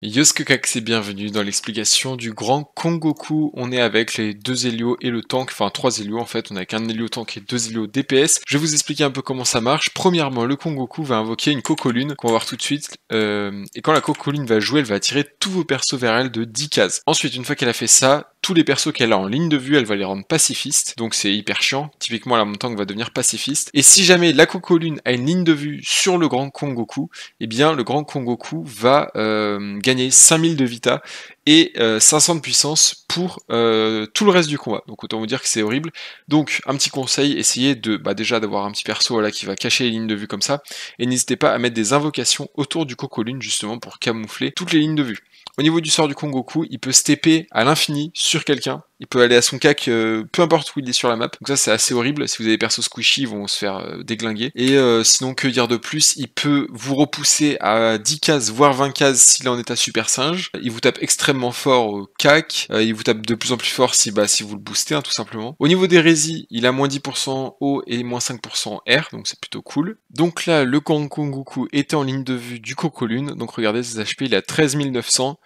Yosuke c'est bienvenue dans l'explication du grand Kongoku. On est avec les deux hélios et le tank, enfin trois hélios en fait, on a qu'un hélio tank et deux hélios DPS. Je vais vous expliquer un peu comment ça marche. Premièrement, le Kongoku va invoquer une Cocolune qu'on va voir tout de suite. Euh, et quand la Cocolune va jouer, elle va attirer tous vos persos vers elle de 10 cases. Ensuite, une fois qu'elle a fait ça, tous les persos qu'elle a en ligne de vue, elle va les rendre pacifistes, donc c'est hyper chiant. Typiquement, la montagne va devenir pacifiste. Et si jamais la Coco-Lune a une ligne de vue sur le grand Kongoku, eh bien le grand Kongoku va euh, gagner 5000 de Vita et 500 euh, de puissance pour euh, tout le reste du combat. Donc autant vous dire que c'est horrible. Donc un petit conseil, essayez de bah, déjà d'avoir un petit perso qui va cacher les lignes de vue comme ça, et n'hésitez pas à mettre des invocations autour du Coco Lune justement pour camoufler toutes les lignes de vue. Au niveau du sort du Kongoku, il peut stepper à l'infini sur quelqu'un. Il peut aller à son cac, euh, peu importe où il est sur la map. Donc ça, c'est assez horrible. Si vous avez des persos squishy, ils vont se faire déglinguer. Et sinon, que dire de plus Il peut vous repousser à 10 cases, voire 20 cases s'il est en état super singe. Il vous tape extrêmement fort au CAC. Euh, il vous tape de plus en plus fort si, bah, si vous le boostez, hein, tout simplement. Au niveau des résis, il a moins 10% haut et moins 5% R, donc c'est plutôt cool. Donc là, le Goku était en ligne de vue du Lune Donc regardez ses HP, il a 13 900.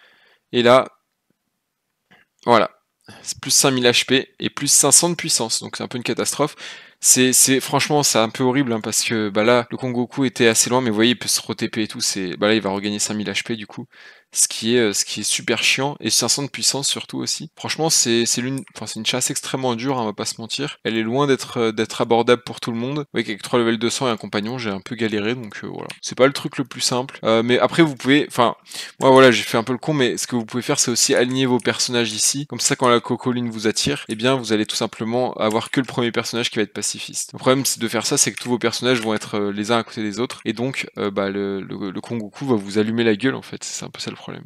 Et là, voilà, c'est plus 5000 HP et plus 500 de puissance. Donc c'est un peu une catastrophe c'est franchement c'est un peu horrible hein, parce que bah là le Kongoku était assez loin mais vous voyez il peut se re-TP et tout c'est bah là il va regagner 5000 HP du coup ce qui est euh, ce qui est super chiant et 500 de puissance surtout aussi franchement c'est c'est l'une enfin c'est une chasse extrêmement dure hein, on va pas se mentir elle est loin d'être euh, d'être abordable pour tout le monde avec trois 3 levels 200 et un compagnon j'ai un peu galéré donc euh, voilà c'est pas le truc le plus simple mais après vous pouvez enfin moi voilà j'ai fait un peu le con mais ce que vous pouvez faire c'est aussi aligner vos personnages ici comme ça quand la cocoline vous attire et eh bien vous allez tout simplement avoir que le premier personnage qui va être passé le problème de faire ça, c'est que tous vos personnages vont être euh, les uns à côté des autres, et donc euh, bah, le, le, le Kongoku va vous allumer la gueule en fait, c'est un peu ça le problème.